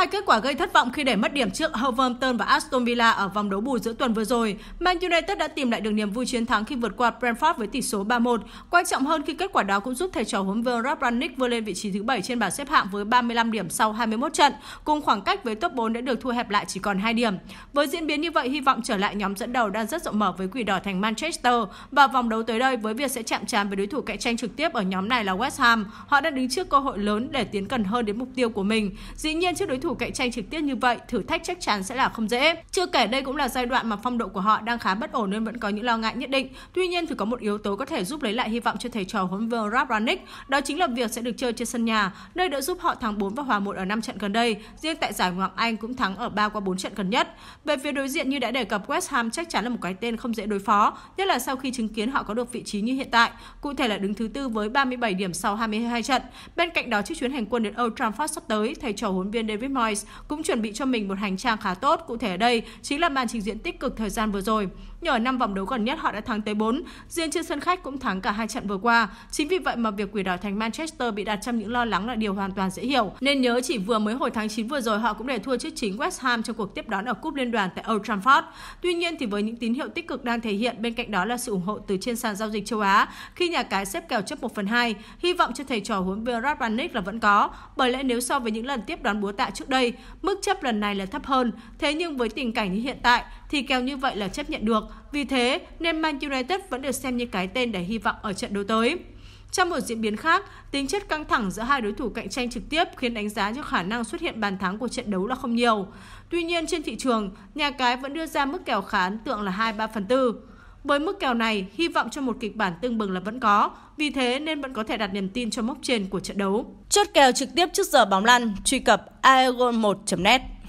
hai kết quả gây thất vọng khi để mất điểm trước Wolverhampton và Aston Villa ở vòng đấu bù giữa tuần vừa rồi, Man United đã tìm lại được niềm vui chiến thắng khi vượt qua Brentford với tỷ số 3-1. Quan trọng hơn khi kết quả đó cũng giúp thầy trò huấn viên Rangnick vươn lên vị trí thứ 7 trên bảng xếp hạng với 35 điểm sau 21 trận, cùng khoảng cách với top 4 đã được thu hẹp lại chỉ còn 2 điểm. Với diễn biến như vậy, hy vọng trở lại nhóm dẫn đầu đang rất rộng mở với quỷ đỏ thành Manchester và vòng đấu tới đây với việc sẽ chạm trán với đối thủ cạnh tranh trực tiếp ở nhóm này là West Ham. Họ đang đứng trước cơ hội lớn để tiến gần hơn đến mục tiêu của mình. Dĩ nhiên trước đối thủ thủ cạnh tranh trực tiếp như vậy, thử thách chắc chắn sẽ là không dễ. Chưa kể đây cũng là giai đoạn mà phong độ của họ đang khá bất ổn nên vẫn có những lo ngại nhất định. Tuy nhiên thì có một yếu tố có thể giúp lấy lại hy vọng cho thầy trò huấn vương Rabranic, đó chính là việc sẽ được chơi trên sân nhà, nơi đã giúp họ thắng 4 và hòa 1 ở 5 trận gần đây. Riêng tại giải Ngoại Anh cũng thắng ở 3 qua 4 trận gần nhất. Về phía đối diện như đã đề cập, West Ham chắc chắn là một cái tên không dễ đối phó, nhất là sau khi chứng kiến họ có được vị trí như hiện tại, cụ thể là đứng thứ tư với 37 điểm sau 22 trận. Bên cạnh đó, trước chuyến hành quân đến Old Trafford sắp tới, thầy trò huấn viên David Moyes cũng chuẩn bị cho mình một hành trang khá tốt, cụ thể ở đây chính là màn trình diễn tích cực thời gian vừa rồi. Nhờ năm vòng đấu gần nhất họ đã thắng tới 4, riêng trên sân khách cũng thắng cả hai trận vừa qua. Chính vì vậy mà việc quỷ đỏ thành Manchester bị đặt trong những lo lắng là điều hoàn toàn dễ hiểu. Nên nhớ chỉ vừa mới hồi tháng 9 vừa rồi họ cũng để thua trước chính West Ham trong cuộc tiếp đón ở cúp liên đoàn tại Old Trafford. Tuy nhiên thì với những tín hiệu tích cực đang thể hiện bên cạnh đó là sự ủng hộ từ trên sàn giao dịch châu Á khi nhà cái xếp kèo chấp 1 phần 2. Hy vọng cho thầy trò huấn viên Rad là vẫn có, bởi lẽ nếu so với những lần tiếp đón búa tạ trước đây, mức chấp lần này là thấp hơn, thế nhưng với tình cảnh như hiện tại thì kèo như vậy là chấp nhận được. Vì thế nên Man United vẫn được xem như cái tên để hy vọng ở trận đấu tới. Trong một diễn biến khác, tính chất căng thẳng giữa hai đối thủ cạnh tranh trực tiếp khiến đánh giá cho khả năng xuất hiện bàn thắng của trận đấu là không nhiều. Tuy nhiên trên thị trường, nhà cái vẫn đưa ra mức kèo khá ấn tượng là 2-3 phần 4. Với mức kèo này, hy vọng cho một kịch bản tương bừng là vẫn có, vì thế nên vẫn có thể đặt niềm tin cho mốc trên của trận đấu. Chốt kèo trực tiếp trước giờ bóng lăn, truy cập aegon1.net.